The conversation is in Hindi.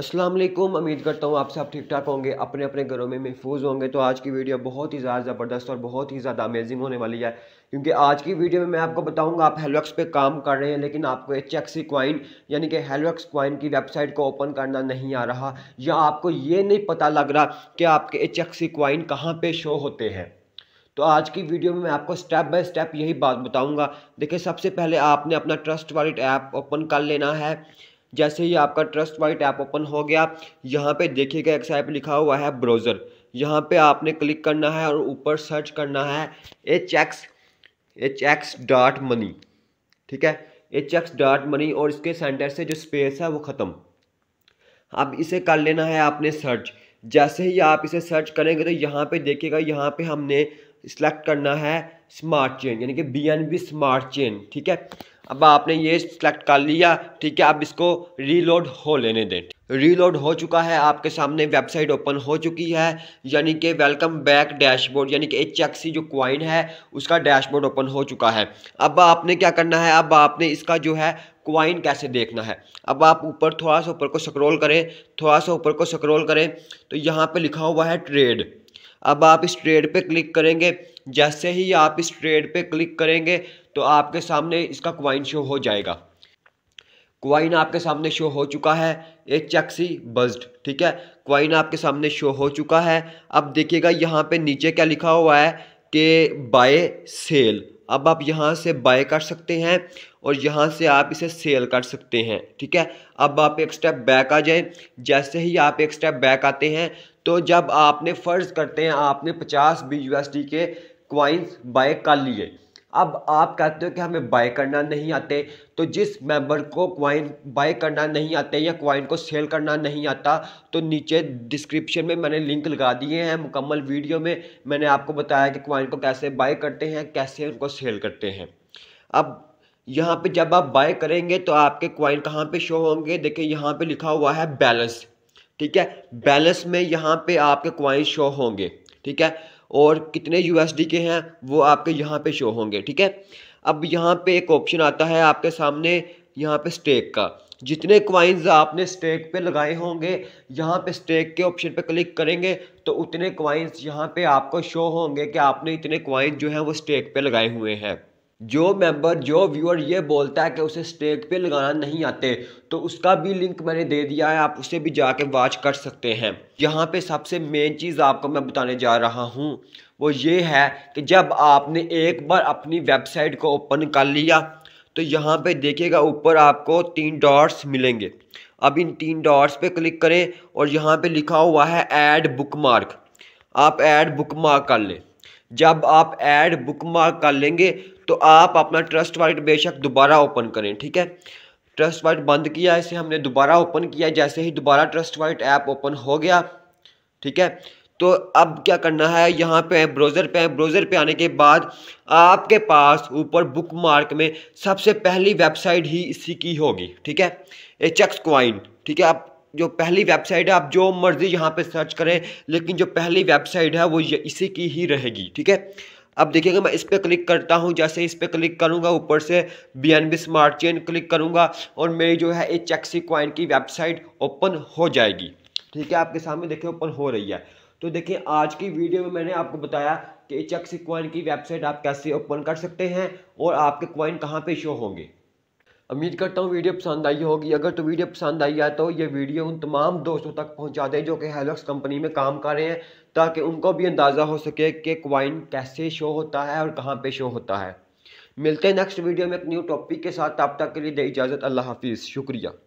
अस्सलाम वालेकुम उम्मीद करता हूँ आप सब ठीक ठाक होंगे अपने अपने घरों में महफूज होंगे तो आज की वीडियो बहुत ही ज़्यादा ज़बरदस्त और बहुत ही ज़्यादा अमेजिंग होने वाली है क्योंकि आज की वीडियो में मैं आपको बताऊंगा आप हेलवेक्स पे काम कर रहे हैं लेकिन आपको एच एक्सी क्वाइन यानी कि हेलोक्स क्वाइन की वेबसाइट को ओपन करना नहीं आ रहा या आपको ये नहीं पता लग रहा कि आपके एच एक्सी क्वाइन कहाँ पर शो होते हैं तो आज की वीडियो में मैं आपको स्टेप बाय स्टेप यही बात बताऊँगा देखिए सबसे पहले आपने अपना ट्रस्ट वॉलेट ऐप ओपन कर लेना है जैसे ही आपका ट्रस्ट वाइट ऐप ओपन हो गया यहाँ पे देखिएगा एक साइड लिखा हुआ है ब्राउज़र यहाँ पे आपने क्लिक करना है और ऊपर सर्च करना है H X H X dot money ठीक है एच एक्स डॉट मनी और इसके सेंटर से जो स्पेस है वो ख़त्म अब इसे कर लेना है आपने सर्च जैसे ही आप इसे सर्च करेंगे तो यहाँ पे देखिएगा यहाँ पे हमने सेलेक्ट करना है स्मार्ट चेन यानी कि B N B smart chain ठीक है अब आपने ये सेलेक्ट कर लिया ठीक है अब इसको रीलोड हो लेने दें रीलोड हो चुका है आपके सामने वेबसाइट ओपन हो चुकी है यानी कि वेलकम बैक डैशबोर्ड यानी कि एच एक्सी जो क्वाइन है उसका डैशबोर्ड ओपन हो चुका है अब आपने क्या करना है अब आपने इसका जो है क्वाइन कैसे देखना है अब आप ऊपर थोड़ा सा ऊपर को स्क्रोल करें थोड़ा सा ऊपर को स्क्रोल करें तो यहाँ पर लिखा हुआ है ट्रेड अब आप इस ट्रेड पे क्लिक करेंगे जैसे ही आप इस ट्रेड पे क्लिक करेंगे तो आपके सामने इसका क्वाइन शो हो जाएगा क्वाइन आपके सामने शो हो चुका है ये चेक्सी बज्ड ठीक है क्वाइन आपके सामने शो हो चुका है अब देखिएगा यहाँ पे नीचे क्या लिखा हुआ है कि बाय सेल अब आप यहाँ से बाय कर सकते हैं और यहाँ से आप इसे सेल कर सकते हैं ठीक है अब आप एक स्टेप बैक आ जाएं जैसे ही आप एक स्टेप बैक आते हैं तो जब आपने फ़र्ज़ करते हैं आपने पचास बी यू के क्वाइंस बाय कर लिए अब आप कहते हो कि हमें बाय करना नहीं आते तो जिस मेंबर को क्वाइन बाय करना नहीं आते या क्वाइन को सेल करना नहीं आता तो नीचे डिस्क्रिप्शन में मैंने लिंक लगा दिए हैं मुकम्मल वीडियो में मैंने आपको बताया कि क्वाइन को कैसे बाय करते हैं कैसे उनको सेल करते हैं अब यहाँ पे जब आप बाय करेंगे तो आपके क्वाइन कहाँ पे शो होंगे देखिए यहाँ पे लिखा हुआ है बैलेंस ठीक है बैलेंस में यहाँ पे आपके क्वाइन शो होंगे ठीक है और कितने यू के हैं वो आपके यहाँ पे शो होंगे ठीक है अब यहाँ पे एक ऑप्शन आता है आपके सामने यहाँ पे स्टेक का जितने क्वाइंस आपने स्टेक पे लगाए होंगे यहाँ पे स्टेक के ऑप्शन पे क्लिक करेंगे तो उतने क्वाइंस यहाँ पे आपको शो होंगे कि आपने इतने क्वाइंस जो हैं वो स्टेक पे लगाए हुए हैं जो मेंबर जो व्यूअर ये बोलता है कि उसे स्टेक पे लगाना नहीं आते तो उसका भी लिंक मैंने दे दिया है आप उसे भी जाके वॉच कर सकते हैं यहाँ पे सबसे मेन चीज़ आपको मैं बताने जा रहा हूँ वो ये है कि जब आपने एक बार अपनी वेबसाइट को ओपन कर लिया तो यहाँ पे देखिएगा ऊपर आपको तीन डॉट्स मिलेंगे अब इन तीन डॉट्स पे क्लिक करें और यहाँ पे लिखा हुआ है ऐड बुकमार्क आप ऐड बुकमार्क कर लें जब आप ऐड बुकमार्क कर लेंगे तो आप अपना ट्रस्ट वाइट बेशक दोबारा ओपन करें ठीक है ट्रस्ट वाइट बंद किया इसे हमने दोबारा ओपन किया जैसे ही दोबारा ट्रस्ट वाइट ऐप ओपन हो गया ठीक है तो अब क्या करना है यहाँ पे ब्राउज़र पे ब्राउज़र पे आने के बाद आपके पास ऊपर बुक मार्क में सबसे पहली वेबसाइट ही इसी की होगी ठीक है एचक्स क्वाइन ठीक है आप जो पहली वेबसाइट है आप जो मर्ज़ी यहाँ पे सर्च करें लेकिन जो पहली वेबसाइट है वो इसी की ही रहेगी ठीक है अब देखिएगा मैं इस पर क्लिक करता हूँ जैसे इस पर क्लिक करूँगा ऊपर से B N B smart chain click करूँगा और मेरी जो है एक चेक्सी कॉइन की वेबसाइट ओपन हो जाएगी ठीक है आपके सामने देखिए ओपन हो रही है तो देखिए आज की वीडियो में मैंने आपको बताया कि चेक्सी कॉइन की वेबसाइट आप कैसे ओपन कर सकते हैं और आपके कॉइन कहाँ पे शो होंगे उम्मीद करता हूँ वीडियो पसंद आई होगी अगर तो वीडियो पसंद आई है तो ये वीडियो उन तमाम दोस्तों तक पहुँचा दें जो कि हेलोक्स कंपनी में काम कर रहे हैं ताकि उनको भी अंदाज़ा हो सके कि क्वाइन कैसे शो होता है और कहाँ पर शो होता है मिलते हैं नेक्स्ट वीडियो में एक न्यू टॉपिक के साथ आप तक के लिए दे इजाज़त अल्लाह हाफिज़ शुक्रिया